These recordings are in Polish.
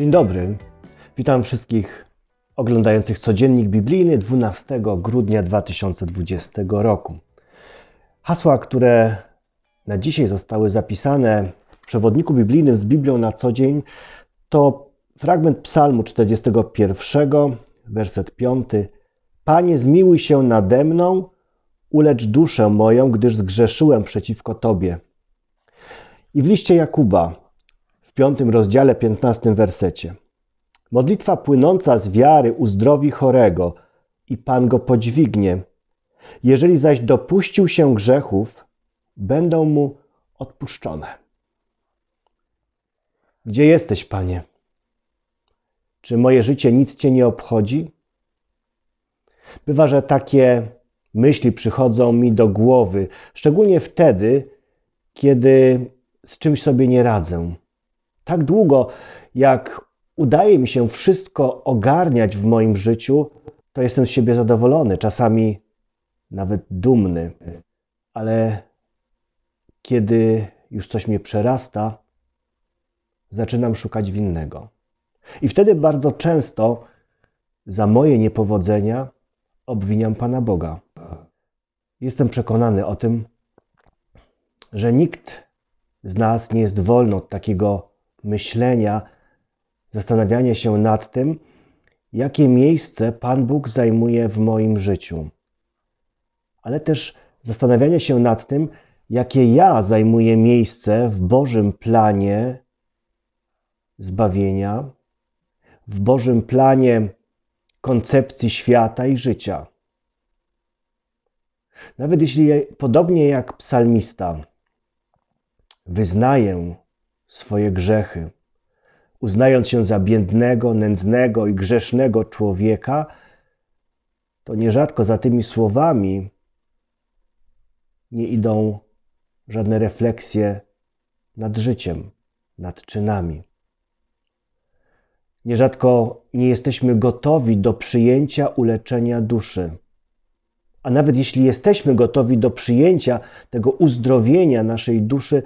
Dzień dobry. Witam wszystkich oglądających codziennik biblijny 12 grudnia 2020 roku. Hasła, które na dzisiaj zostały zapisane w przewodniku biblijnym z Biblią na co dzień, to fragment Psalmu 41, werset 5. Panie, zmiłuj się nade mną, ulecz duszę moją, gdyż zgrzeszyłem przeciwko Tobie. I w liście Jakuba w piątym rozdziale, piętnastym wersecie. Modlitwa płynąca z wiary uzdrowi chorego i Pan go podźwignie. Jeżeli zaś dopuścił się grzechów, będą mu odpuszczone. Gdzie jesteś, Panie? Czy moje życie nic Cię nie obchodzi? Bywa, że takie myśli przychodzą mi do głowy, szczególnie wtedy, kiedy z czymś sobie nie radzę. Tak długo, jak udaje mi się wszystko ogarniać w moim życiu, to jestem z siebie zadowolony, czasami nawet dumny. Ale kiedy już coś mnie przerasta, zaczynam szukać winnego. I wtedy bardzo często za moje niepowodzenia obwiniam Pana Boga. Jestem przekonany o tym, że nikt z nas nie jest wolny od takiego myślenia, zastanawianie się nad tym, jakie miejsce Pan Bóg zajmuje w moim życiu, ale też zastanawianie się nad tym, jakie ja zajmuję miejsce w Bożym planie zbawienia, w Bożym planie koncepcji świata i życia. Nawet jeśli podobnie jak psalmista wyznaję swoje grzechy. Uznając się za biednego, nędznego i grzesznego człowieka, to nierzadko za tymi słowami nie idą żadne refleksje nad życiem, nad czynami. Nierzadko nie jesteśmy gotowi do przyjęcia uleczenia duszy. A nawet jeśli jesteśmy gotowi do przyjęcia tego uzdrowienia naszej duszy,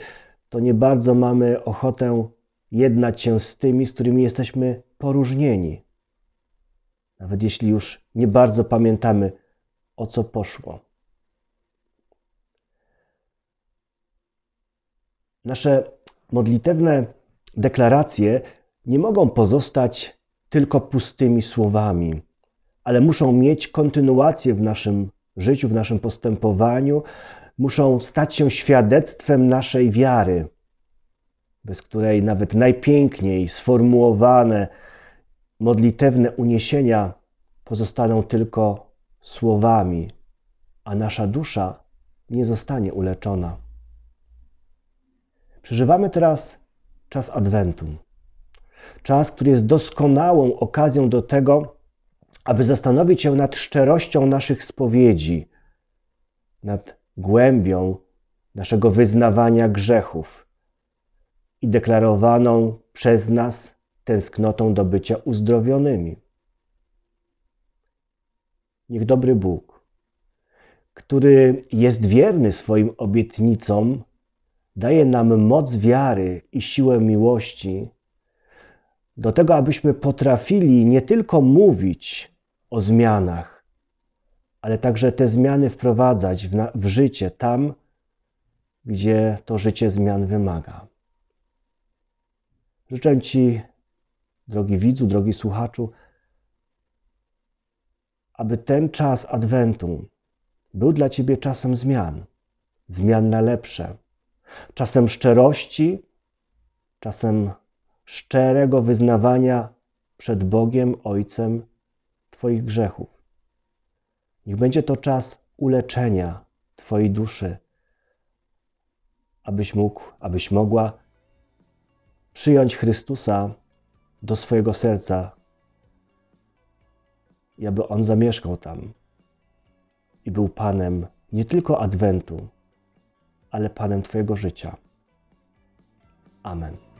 to nie bardzo mamy ochotę jednać się z tymi, z którymi jesteśmy poróżnieni. Nawet jeśli już nie bardzo pamiętamy, o co poszło. Nasze modlitewne deklaracje nie mogą pozostać tylko pustymi słowami, ale muszą mieć kontynuację w naszym życiu, w naszym postępowaniu, muszą stać się świadectwem naszej wiary, bez której nawet najpiękniej sformułowane modlitewne uniesienia pozostaną tylko słowami, a nasza dusza nie zostanie uleczona. Przeżywamy teraz czas Adwentu. Czas, który jest doskonałą okazją do tego, aby zastanowić się nad szczerością naszych spowiedzi, nad głębią naszego wyznawania grzechów i deklarowaną przez nas tęsknotą do bycia uzdrowionymi. Niech dobry Bóg, który jest wierny swoim obietnicom, daje nam moc wiary i siłę miłości do tego, abyśmy potrafili nie tylko mówić o zmianach, ale także te zmiany wprowadzać w, na, w życie tam, gdzie to życie zmian wymaga. Życzę Ci, drogi widzu, drogi słuchaczu, aby ten czas Adwentu był dla Ciebie czasem zmian, zmian na lepsze, czasem szczerości, czasem szczerego wyznawania przed Bogiem, Ojcem Twoich grzechów. Niech będzie to czas uleczenia Twojej duszy, abyś mógł, abyś mogła przyjąć Chrystusa do swojego serca i aby On zamieszkał tam i był Panem nie tylko Adwentu, ale Panem Twojego życia. Amen.